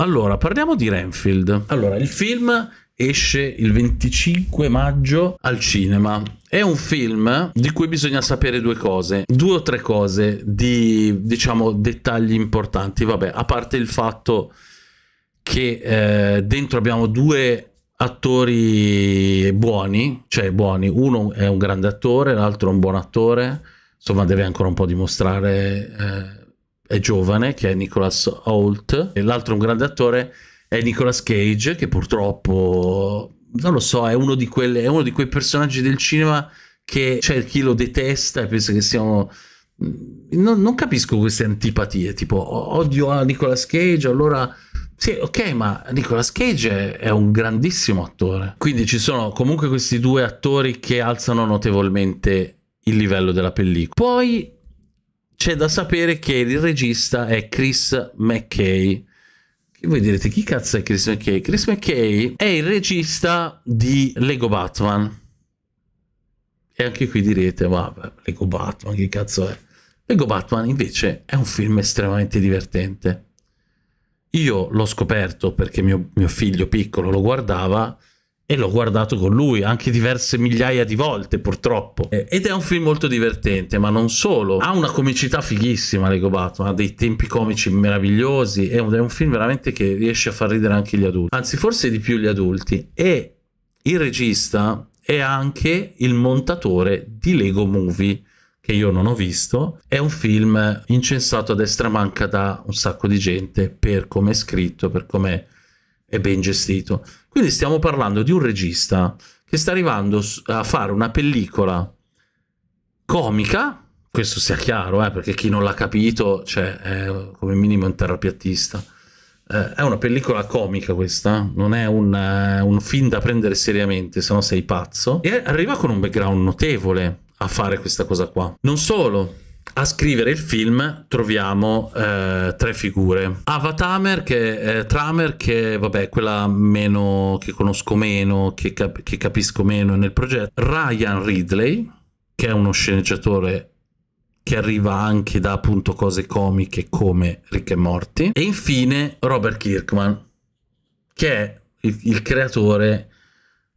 Allora, parliamo di Renfield. Allora, il film esce il 25 maggio al cinema. È un film di cui bisogna sapere due cose, due o tre cose di, diciamo, dettagli importanti. Vabbè, a parte il fatto che eh, dentro abbiamo due attori buoni, cioè buoni, uno è un grande attore, l'altro è un buon attore, insomma deve ancora un po' dimostrare eh, è giovane, che è Nicholas Holt, e l'altro un grande attore è Nicolas Cage, che purtroppo, non lo so, è uno di, quelle, è uno di quei personaggi del cinema che c'è chi lo detesta e pensa che siano... Mm, non, non capisco queste antipatie, tipo oh, odio a Nicolas Cage, allora... Sì, ok, ma Nicolas Cage è, è, un grandissimo attore. Quindi ci sono comunque questi due attori che alzano notevolmente il livello della pellicola. Poi c'è da sapere che il regista è Chris McKay. E voi direte chi cazzo è Chris McKay? Chris McKay è il regista di Lego Batman. E anche qui direte, vabbè, Lego Batman, che cazzo è? Lego Batman invece è un film estremamente divertente. Io l'ho scoperto perché mio, mio figlio piccolo lo guardava e l'ho guardato con lui anche diverse migliaia di volte purtroppo eh, ed è un film molto divertente ma non solo ha una comicità fighissima Lego Batman ha dei tempi comici meravigliosi è un, è un film veramente che riesce a far ridere anche gli adulti anzi forse di più gli adulti e il regista è anche il montatore di Lego Movie che io non ho visto, è un film incensato a destra manca da un sacco di gente per come è scritto, per come è ben gestito. Quindi stiamo parlando di un regista che sta arrivando a fare una pellicola comica, questo sia chiaro, eh, perché chi non l'ha capito, cioè, è come minimo un terrapiattista. Eh, è una pellicola comica questa, non è un, eh, un film da prendere seriamente, se no sei pazzo. E arriva con un background notevole a fare questa cosa qua. Non solo, a scrivere il film troviamo eh, tre figure. Ava Tamer che, eh, Tramer che vabbè è quella meno, che conosco meno, che, cap che capisco meno nel progetto. Ryan Ridley che è uno sceneggiatore che arriva anche da appunto cose comiche come Ricche e Morti. E infine Robert Kirkman che è il, il creatore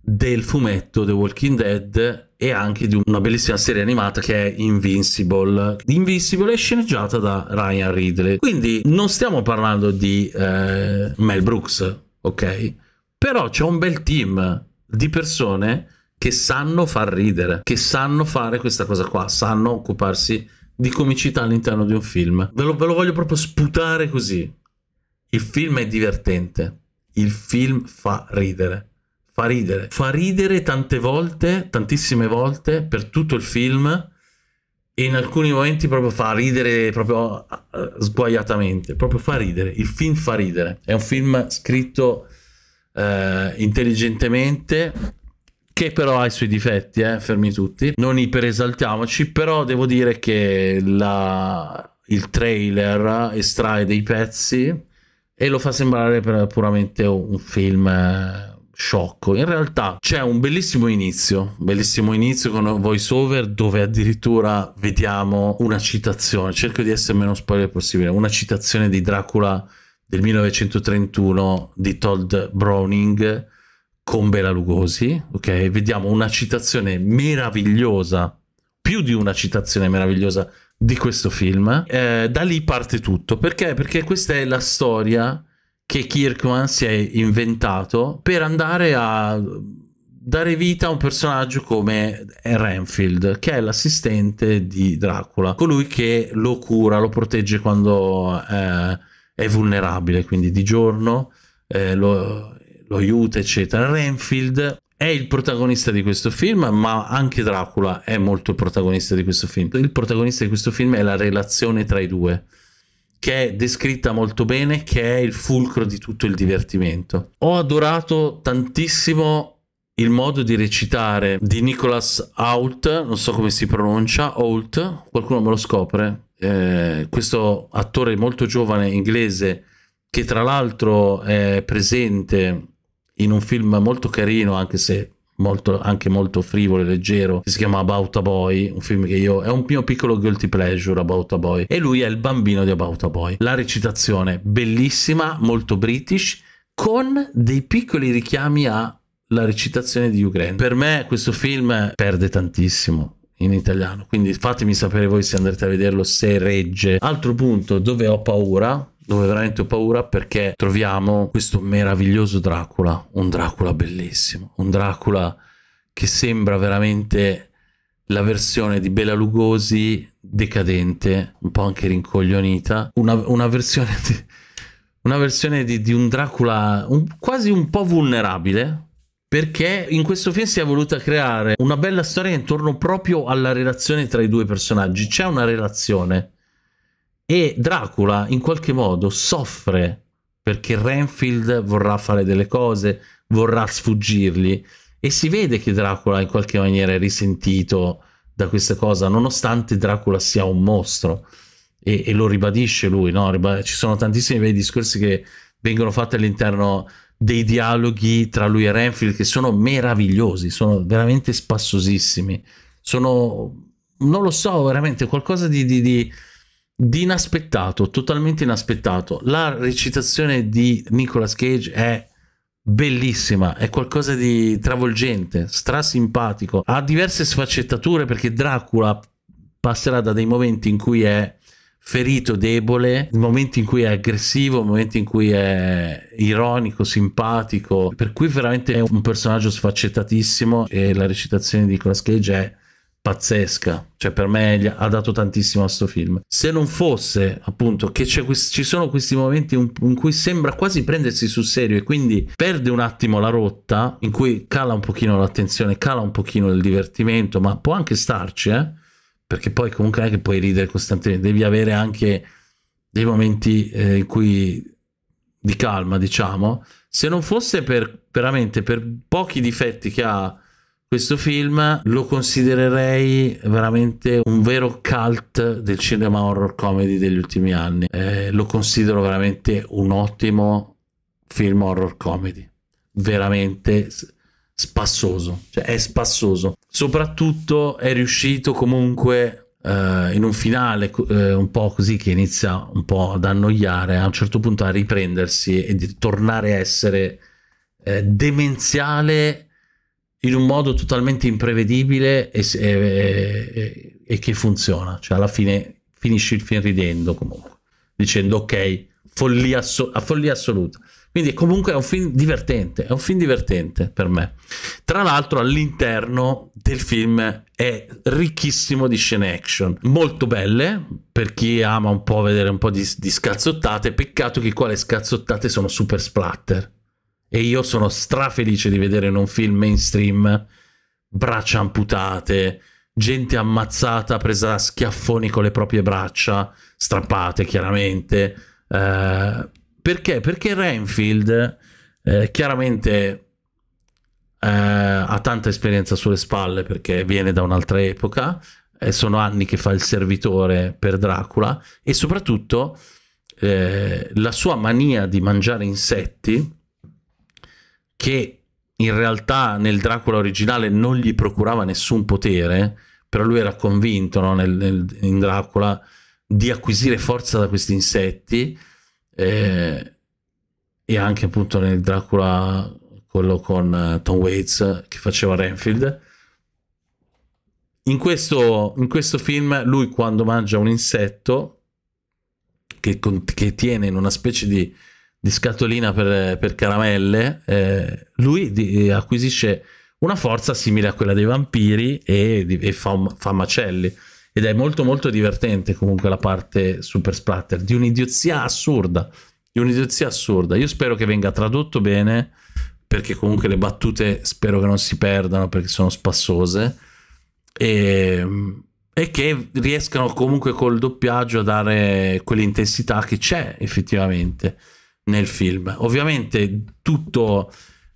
del fumetto The Walking Dead e anche di una bellissima serie animata che è Invincible. Invincible è sceneggiata da Ryan Ridley. Quindi non stiamo parlando di eh, Mel Brooks, ok? Però c'è un bel team di persone che sanno far ridere, che sanno fare questa cosa qua, sanno occuparsi di comicità all'interno di un film. Ve lo, ve lo voglio proprio sputare così. Il film è divertente, il film fa ridere fa ridere. Fa ridere tante volte, tantissime volte, per tutto il film e in alcuni momenti proprio fa ridere proprio eh, sguaiatamente, proprio fa ridere, il film fa ridere, è un film scritto eh, intelligentemente che però ha i suoi difetti, eh, fermi tutti, non iperesaltiamoci, però devo dire che la, il trailer estrae dei pezzi e lo fa sembrare puramente un film eh, sciocco. In realtà c'è un bellissimo inizio, bellissimo inizio con un voice over dove addirittura vediamo una citazione, cerco di essere meno spoiler possibile, una citazione di Dracula del 1931 di Todd Browning con Bela Lugosi, ok? Vediamo una citazione meravigliosa, più di una citazione meravigliosa di questo film. Eh, da lì parte tutto, perché? Perché questa è la storia che Kirkman si è inventato per andare a dare vita a un personaggio come Renfield, che è l'assistente di Dracula, colui che lo cura, lo protegge quando eh, è vulnerabile, quindi di giorno eh, lo, lo aiuta, eccetera. Renfield è il protagonista di questo film, ma anche Dracula è molto il protagonista di questo film. Il protagonista di questo film è la relazione tra i due che è descritta molto bene, che è il fulcro di tutto il divertimento. Ho adorato tantissimo il modo di recitare di Nicholas Hoult, non so come si pronuncia, Hoult, qualcuno me lo scopre, eh, questo attore molto giovane inglese che tra l'altro è presente in un film molto carino, anche se molto, anche molto frivolo e leggero, che si chiama About a Boy, un film che io... è un mio piccolo guilty pleasure About a Boy, e lui è il bambino di About a Boy. La recitazione bellissima, molto british, con dei piccoli richiami alla recitazione di Hugh Per me questo film perde tantissimo in italiano, quindi fatemi sapere voi se andrete a vederlo, se regge. Altro punto dove ho paura, dove veramente ho paura perché troviamo questo meraviglioso Dracula, un Dracula bellissimo, un Dracula che sembra veramente la versione di Bela Lugosi decadente, un po' anche rincoglionita, una, una versione, di, una versione di, di un Dracula un, quasi un po' vulnerabile, perché in questo film si è voluta creare una bella storia intorno proprio alla relazione tra i due personaggi. C'è una relazione e Dracula in qualche modo soffre perché Renfield vorrà fare delle cose, vorrà sfuggirgli e si vede che Dracula in qualche maniera è risentito da questa cosa, nonostante Dracula sia un mostro e, e lo ribadisce lui, no? ci sono tantissimi bei discorsi che vengono fatti all'interno dei dialoghi tra lui e Renfield che sono meravigliosi, sono veramente spassosissimi, sono, non lo so, veramente qualcosa di, di, di di inaspettato, totalmente inaspettato. La recitazione di Nicolas Cage è bellissima, è qualcosa di travolgente, strasimpatico. Ha diverse sfaccettature perché Dracula passerà da dei momenti in cui è ferito, debole, momenti in cui è aggressivo, momenti in cui è ironico, simpatico, per cui veramente è un personaggio sfaccettatissimo e la recitazione di Nicolas Cage è pazzesca, cioè per me ha dato tantissimo a questo film. Se non fosse appunto che ci sono questi momenti in, in cui sembra quasi prendersi sul serio e quindi perde un attimo la rotta, in cui cala un pochino l'attenzione, cala un pochino il divertimento, ma può anche starci, eh? perché poi comunque non è che puoi ridere costantemente, devi avere anche dei momenti eh, in cui di calma, diciamo, se non fosse per veramente per pochi difetti che ha questo film lo considererei veramente un vero cult del cinema horror comedy degli ultimi anni. Eh, lo considero veramente un ottimo film horror comedy. Veramente spassoso. Cioè è spassoso. Soprattutto è riuscito comunque eh, in un finale eh, un po' così che inizia un po' ad annoiare, a un certo punto a riprendersi e di tornare a essere eh, demenziale in un modo totalmente imprevedibile e, e, e, che funziona. Cioè, alla fine finisci il film ridendo comunque, dicendo ok, follia, asso- follia assoluta. Quindi comunque è un film divertente, è un film divertente per me. Tra l'altro all'interno del film è ricchissimo di scene action, molto belle per chi ama un po' vedere un po' di, di scazzottate, peccato che qua le scazzottate sono super splatter e io sono strafelice di vedere in un film mainstream braccia amputate, gente ammazzata, presa a schiaffoni con le proprie braccia, strappate chiaramente. Eh, perché? Perché Renfield eh, chiaramente eh, ha tanta esperienza sulle spalle perché viene da un'altra epoca, e sono anni che fa il servitore per Dracula e soprattutto eh, la sua mania di mangiare insetti che in realtà nel Dracula originale non gli procurava nessun potere, però lui era convinto no, nel, nel, in Dracula di acquisire forza da questi insetti eh, e anche appunto nel Dracula quello con eh, Tom Waits che faceva Renfield. In questo, in questo film lui quando mangia un insetto che, che tiene in una specie di di scatolina per, per caramelle, eh, lui di, eh, acquisisce una forza simile a quella dei vampiri e, e fa, fa, macelli. Ed è molto molto divertente comunque la parte super splatter, di un'idiozia assurda, di un'idiozia assurda. Io spero che venga tradotto bene, perché comunque le battute spero che non si perdano, perché sono spassose, e, e che riescano comunque col doppiaggio a dare quell'intensità che c'è effettivamente nel film. Ovviamente tutto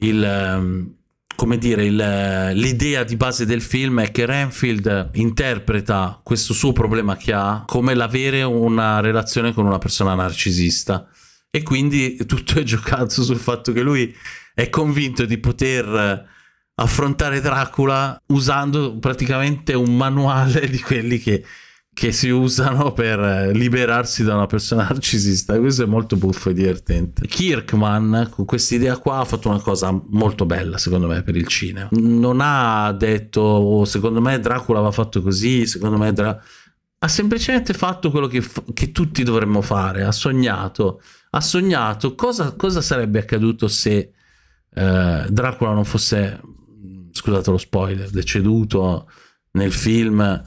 il ehm, come dire, eh, l'idea di base del film è che Renfield interpreta questo suo problema che ha come l'avere una relazione con una persona narcisista e quindi tutto è giocato sul fatto che lui è convinto di poter eh, affrontare Dracula usando praticamente un manuale di quelli che che si usano per liberarsi da una persona narcisista. Questo è molto buffo e divertente. Kirkman, con questa idea qua, ha fatto una cosa molto bella, secondo me, per il cinema. Non ha detto, oh, secondo me Dracula va fatto così, secondo me Dracula ha semplicemente fatto quello che, che, tutti dovremmo fare, ha sognato, ha sognato cosa, cosa sarebbe accaduto se eh, Dracula non fosse, scusate lo spoiler, deceduto nel film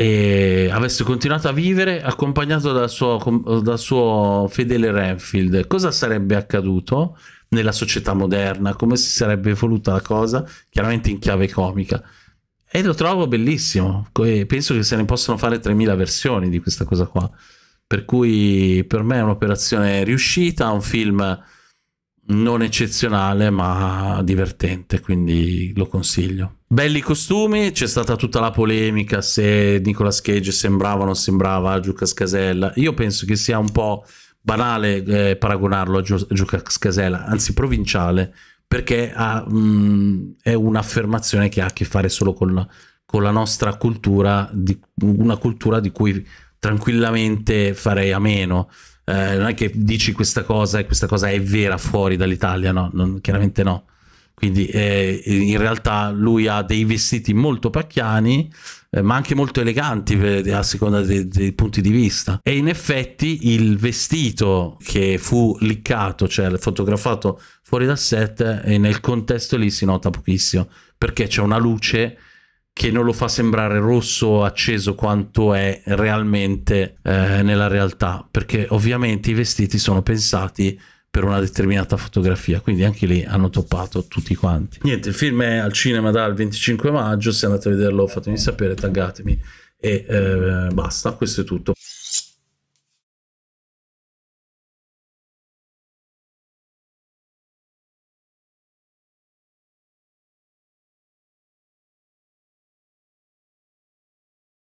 e avesse continuato a vivere accompagnato dal suo, dal suo fedele Renfield, cosa sarebbe accaduto nella società moderna? Come si sarebbe evoluta la cosa? Chiaramente in chiave comica. E lo trovo bellissimo. penso che se ne possano fare 3000 versioni di questa cosa qua. Per cui per me è un'operazione riuscita, un film non eccezionale ma divertente, quindi lo consiglio. Belli costumi, c'è stata tutta la polemica se Nicolas Cage sembrava o non sembrava Giucas Casella. Io penso che sia un po' banale eh, paragonarlo a Giucas Casella, anzi provinciale, perché ha, mh, mm, è un'affermazione che ha a che fare solo con la, con la nostra cultura, di, una cultura di cui tranquillamente farei a meno eh, non è che dici questa cosa e questa cosa è vera fuori dall'Italia, no, non, chiaramente no. Quindi eh, in realtà lui ha dei vestiti molto pacchiani, eh, ma anche molto eleganti per, a seconda dei, dei, punti di vista. E in effetti il vestito che fu liccato, cioè fotografato fuori dal set, eh, nel contesto lì si nota pochissimo, perché c'è una luce che non lo fa sembrare rosso acceso quanto è realmente eh, nella realtà, perché ovviamente i vestiti sono pensati per una determinata fotografia, quindi anche lì hanno toppato tutti quanti. Niente, il film è al cinema dal 25 maggio, se andate a vederlo fatemi sapere, taggatemi e eh, basta, questo è tutto.